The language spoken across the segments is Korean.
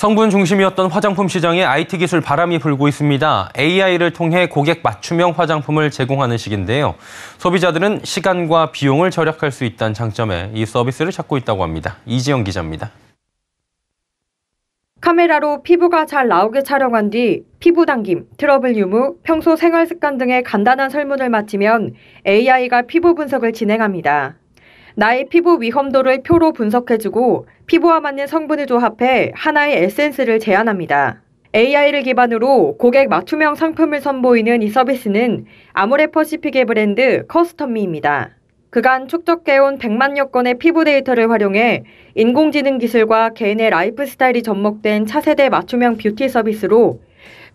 성분 중심이었던 화장품 시장에 IT 기술 바람이 불고 있습니다. AI를 통해 고객 맞춤형 화장품을 제공하는 식인데요. 소비자들은 시간과 비용을 절약할 수 있다는 장점에 이 서비스를 찾고 있다고 합니다. 이지영 기자입니다. 카메라로 피부가 잘 나오게 촬영한 뒤 피부 당김, 트러블 유무, 평소 생활 습관 등의 간단한 설문을 마치면 AI가 피부 분석을 진행합니다. 나의 피부 위험도를 표로 분석해주고 피부와 맞는 성분을 조합해 하나의 에센스를 제안합니다. AI를 기반으로 고객 맞춤형 상품을 선보이는 이 서비스는 아모레퍼시픽의 브랜드 커스텀미입니다. 그간 축적해온 100만여 건의 피부 데이터를 활용해 인공지능 기술과 개인의 라이프 스타일이 접목된 차세대 맞춤형 뷰티 서비스로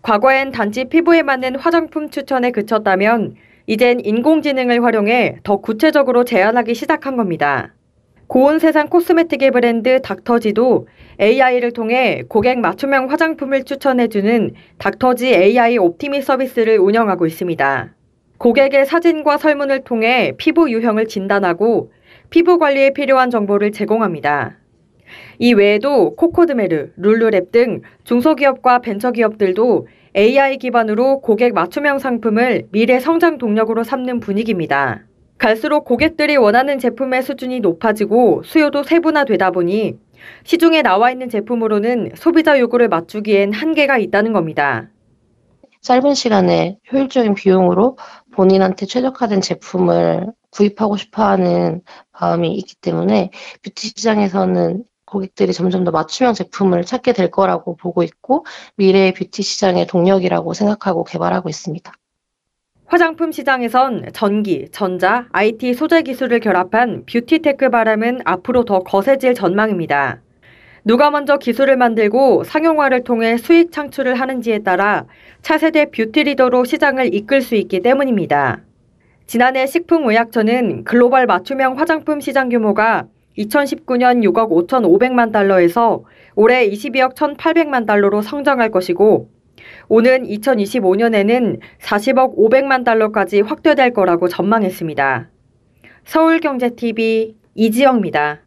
과거엔 단지 피부에 맞는 화장품 추천에 그쳤다면 이젠 인공지능을 활용해 더 구체적으로 제안하기 시작한 겁니다. 고온 세상 코스메틱의 브랜드 닥터지도 AI를 통해 고객 맞춤형 화장품을 추천해주는 닥터지 AI 옵티미 서비스를 운영하고 있습니다. 고객의 사진과 설문을 통해 피부 유형을 진단하고 피부 관리에 필요한 정보를 제공합니다. 이 외에도 코코드메르, 룰루랩 등 중소기업과 벤처기업들도 AI 기반으로 고객 맞춤형 상품을 미래 성장 동력으로 삼는 분위기입니다. 갈수록 고객들이 원하는 제품의 수준이 높아지고 수요도 세분화되다 보니 시중에 나와 있는 제품으로는 소비자 요구를 맞추기엔 한계가 있다는 겁니다. 짧은 시간에 효율적인 비용으로 본인한테 최적화된 제품을 구입하고 싶어 하는 마음이 있기 때문에 뷰티 시장에서는 고객들이 점점 더 맞춤형 제품을 찾게 될 거라고 보고 있고 미래의 뷰티 시장의 동력이라고 생각하고 개발하고 있습니다. 화장품 시장에선 전기, 전자, IT 소재 기술을 결합한 뷰티테크 바람은 앞으로 더 거세질 전망입니다. 누가 먼저 기술을 만들고 상용화를 통해 수익 창출을 하는지에 따라 차세대 뷰티 리더로 시장을 이끌 수 있기 때문입니다. 지난해 식품의약처는 글로벌 맞춤형 화장품 시장 규모가 2019년 6억 5,500만 달러에서 올해 22억 1,800만 달러로 성장할 것이고 오는 2025년에는 40억 500만 달러까지 확대될 거라고 전망했습니다. 서울경제TV 이지영입니다.